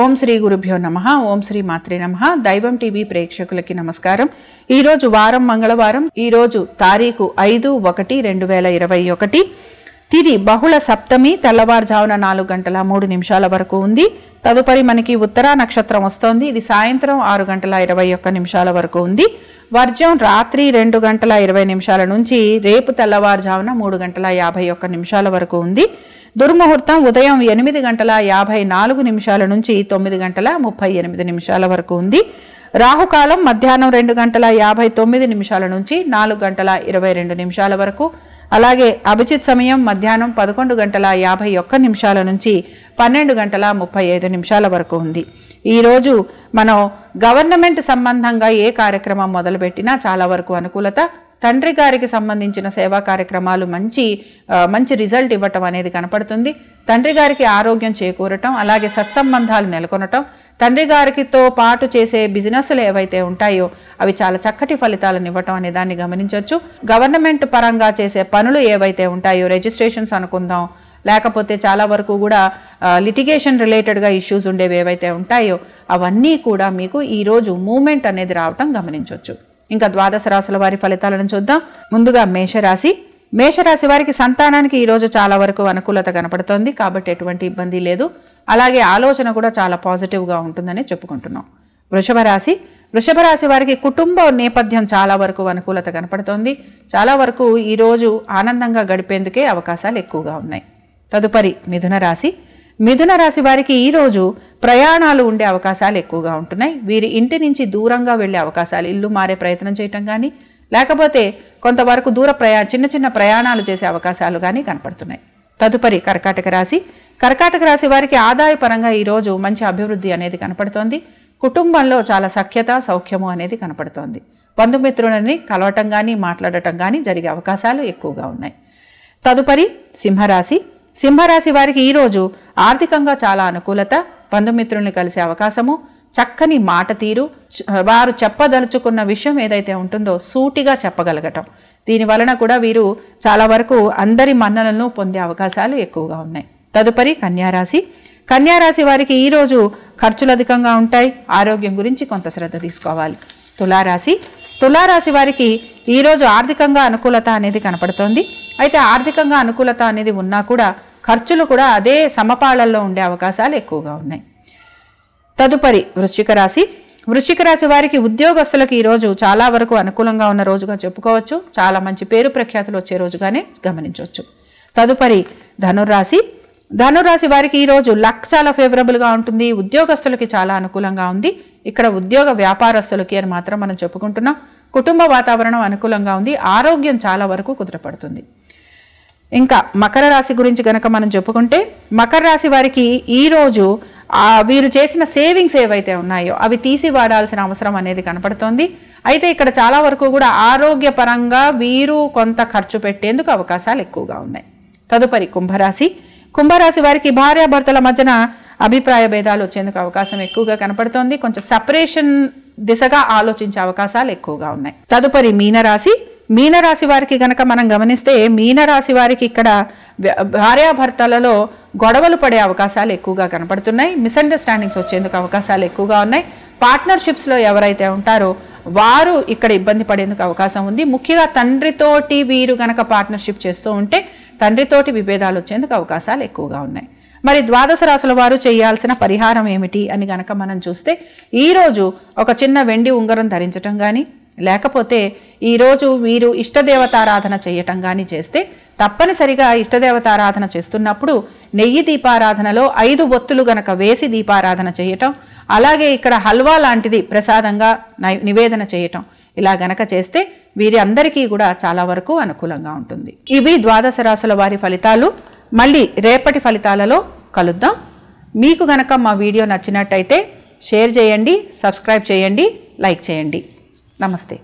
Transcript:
ఓం శ్రీ గురుభ్యో నమ ఓం శ్రీ మాత్రే నమ దైవం టీవీ ప్రేక్షకులకి నమస్కారం ఈరోజు వారం మంగళవారం ఈరోజు తారీఖు ఐదు ఒకటి రెండు వేల ఇరవై ఒకటి తిది బహుళ సప్తమి తెల్లవారుజామున నాలుగు గంటల మూడు నిమిషాల వరకు ఉంది తదుపరి మనకి ఉత్తర నక్షత్రం వస్తోంది ఇది సాయంత్రం ఆరు గంటల ఇరవై ఒక్క నిమిషాల వరకు ఉంది వర్జం రాత్రి రెండు గంటల ఇరవై నిమిషాల నుంచి రేపు తెల్లవారుజామున మూడు గంటల యాభై ఒక్క నిమిషాల వరకు ఉంది దుర్ముహూర్తం ఉదయం ఎనిమిది గంటల యాభై నాలుగు నిమిషాల నుంచి తొమ్మిది గంటల ముప్పై ఎనిమిది నిమిషాల వరకు ఉంది రాహుకాలం మధ్యాహ్నం రెండు గంటల యాభై తొమ్మిది నిమిషాల నుంచి నాలుగు గంటల ఇరవై రెండు నిమిషాల వరకు అలాగే అభిజిత్ సమయం మధ్యాహ్నం పదకొండు గంటల యాభై ఒక్క నిమిషాల నుంచి పన్నెండు గంటల ముప్పై ఐదు నిమిషాల వరకు ఉంది ఈరోజు మనం గవర్నమెంట్ సంబంధంగా ఏ కార్యక్రమం మొదలుపెట్టినా చాలా వరకు అనుకూలత తండ్రి గారికి సంబంధించిన సేవా కార్యక్రమాలు మంచి మంచి రిజల్ట్ ఇవ్వటం అనేది కనపడుతుంది తండ్రి గారికి ఆరోగ్యం చేకూరటం అలాగే సత్సంబంధాలు నెలకొనటం తండ్రి గారికితో పాటు చేసే బిజినెస్లు ఏవైతే ఉంటాయో అవి చాలా చక్కటి ఫలితాలను ఇవ్వటం అనే దాన్ని గమనించవచ్చు గవర్నమెంట్ పరంగా చేసే పనులు ఏవైతే ఉంటాయో రిజిస్ట్రేషన్స్ అనుకుందాం లేకపోతే చాలా వరకు కూడా లిటిగేషన్ రిలేటెడ్గా ఇష్యూస్ ఉండేవి ఏవైతే ఉంటాయో అవన్నీ కూడా మీకు ఈరోజు మూమెంట్ అనేది రావటం గమనించవచ్చు ఇంకా ద్వాదశ రాశుల వారి ఫలితాలను చూద్దాం ముందుగా మేషరాశి మేషరాశి వారికి సంతానానికి ఈరోజు చాలా వరకు అనుకూలత కనపడుతోంది కాబట్టి ఎటువంటి ఇబ్బంది లేదు అలాగే ఆలోచన కూడా చాలా పాజిటివ్గా ఉంటుందని చెప్పుకుంటున్నాం వృషభ రాశి వృషభ రాశి వారికి కుటుంబ నేపథ్యం చాలా వరకు అనుకూలత కనపడుతోంది చాలా వరకు ఈరోజు ఆనందంగా గడిపేందుకే అవకాశాలు ఎక్కువగా ఉన్నాయి తదుపరి మిథున రాశి మిథున రాశి వారికి ఈరోజు ప్రయాణాలు ఉండే అవకాశాలు ఎక్కువగా ఉంటున్నాయి వీరి ఇంటి నుంచి దూరంగా వెళ్ళే అవకాశాలు ఇల్లు మారే ప్రయత్నం చేయటం కానీ లేకపోతే కొంతవరకు దూర ప్రయా చిన్న చిన్న ప్రయాణాలు చేసే అవకాశాలు కానీ కనపడుతున్నాయి తదుపరి కర్కాటక రాశి కర్కాటక రాశి వారికి ఆదాయపరంగా ఈరోజు మంచి అభివృద్ధి అనేది కనపడుతోంది కుటుంబంలో చాలా సఖ్యత సౌఖ్యము అనేది కనపడుతోంది బంధుమిత్రులని కలవటం కానీ మాట్లాడటం కానీ జరిగే అవకాశాలు ఎక్కువగా ఉన్నాయి తదుపరి సింహరాశి సింహరాశి వారికి ఈరోజు ఆర్థికంగా చాలా అనుకూలత బంధుమిత్రుల్ని కలిసే అవకాశము చక్కని మాట తీరు వారు చెప్పదలుచుకున్న విషయం ఏదైతే ఉంటుందో సూటిగా చెప్పగలగటం దీని వలన కూడా వీరు చాలా వరకు అందరి మన్ననలను పొందే అవకాశాలు ఎక్కువగా ఉన్నాయి తదుపరి కన్యారాశి కన్యారాశి వారికి ఈరోజు ఖర్చులు అధికంగా ఉంటాయి ఆరోగ్యం గురించి కొంత శ్రద్ధ తీసుకోవాలి తులారాశి తులారాశి వారికి ఈరోజు ఆర్థికంగా అనుకూలత అనేది కనపడుతోంది అయితే ఆర్థికంగా అనుకూలత అనేది ఉన్నా కూడా ఖర్చులు కూడా అదే సమపాళల్లో ఉండే అవకాశాలు ఎక్కువగా ఉన్నాయి తదుపరి వృశ్చిక రాశి వృశ్చిక రాశి వారికి ఉద్యోగస్తులకు ఈరోజు చాలా వరకు అనుకూలంగా ఉన్న రోజుగా చెప్పుకోవచ్చు చాలా మంచి పేరు ప్రఖ్యాతులు వచ్చే రోజుగానే గమనించవచ్చు తదుపరి ధనుర్రాశి ధనురాశి వారికి ఈరోజు లక్ చాలా ఫేవరబుల్గా ఉంటుంది ఉద్యోగస్తులకి చాలా అనుకూలంగా ఉంది ఇక్కడ ఉద్యోగ వ్యాపారస్తులకి అని మాత్రం మనం చెప్పుకుంటున్నాం కుటుంబ వాతావరణం అనుకూలంగా ఉంది ఆరోగ్యం చాలా వరకు కుదరపడుతుంది ఇంకా మకర రాశి గురించి గనక మనం చెప్పుకుంటే మకర రాశి వారికి ఈరోజు వీరు చేసిన సేవింగ్స్ ఏవైతే ఉన్నాయో అవి తీసి వాడాల్సిన అవసరం అనేది కనపడుతోంది అయితే ఇక్కడ చాలా వరకు కూడా ఆరోగ్యపరంగా వీరు కొంత ఖర్చు పెట్టేందుకు అవకాశాలు ఎక్కువగా ఉన్నాయి తదుపరి కుంభరాశి కుంభరాశి వారికి భార్యాభర్తల మధ్యన అభిప్రాయ భేదాలు వచ్చేందుకు అవకాశం ఎక్కువగా కనపడుతోంది కొంచెం సపరేషన్ దిశగా ఆలోచించే అవకాశాలు ఎక్కువగా ఉన్నాయి తదుపరి మీనరాశి మీనరాశి వారికి గనక మనం గమనిస్తే మీనరాశి వారికి ఇక్కడ భార్యాభర్తలలో గొడవలు పడే అవకాశాలు ఎక్కువగా కనపడుతున్నాయి మిస్అండర్స్టాండింగ్స్ వచ్చేందుకు అవకాశాలు ఎక్కువగా ఉన్నాయి పార్ట్నర్షిప్స్లో ఎవరైతే ఉంటారో వారు ఇక్కడ ఇబ్బంది పడేందుకు అవకాశం ఉంది ముఖ్యంగా తండ్రితోటి వీరు గనక పార్ట్నర్షిప్ చేస్తూ ఉంటే తండ్రితోటి విభేదాలు వచ్చేందుకు అవకాశాలు ఎక్కువగా ఉన్నాయి మరి ద్వాదశ రాసుల వారు చేయాల్సిన పరిహారం ఏమిటి అని గనక మనం చూస్తే ఈరోజు ఒక చిన్న వెండి ఉంగరం ధరించటం కానీ లేకపోతే ఈరోజు మీరు ఇష్టదేవతారాధన చేయటం కానీ చేస్తే తప్పనిసరిగా ఇష్టదేవతారాధన చేస్తున్నప్పుడు నెయ్యి దీపారాధనలో ఐదు ఒత్తులు గనక వేసి దీపారాధన చేయటం అలాగే ఇక్కడ హల్వా లాంటిది ప్రసాదంగా నివేదన చేయటం ఇలా గనక చేస్తే వీరి అందరికీ కూడా చాలా వరకు అనుకూలంగా ఉంటుంది ఇవి ద్వాదశ రాసుల వారి ఫలితాలు మళ్ళీ రేపటి ఫలితాలలో కలుద్దాం మీకు గనక మా వీడియో నచ్చినట్టయితే షేర్ చేయండి సబ్స్క్రైబ్ చేయండి లైక్ చేయండి Namastê.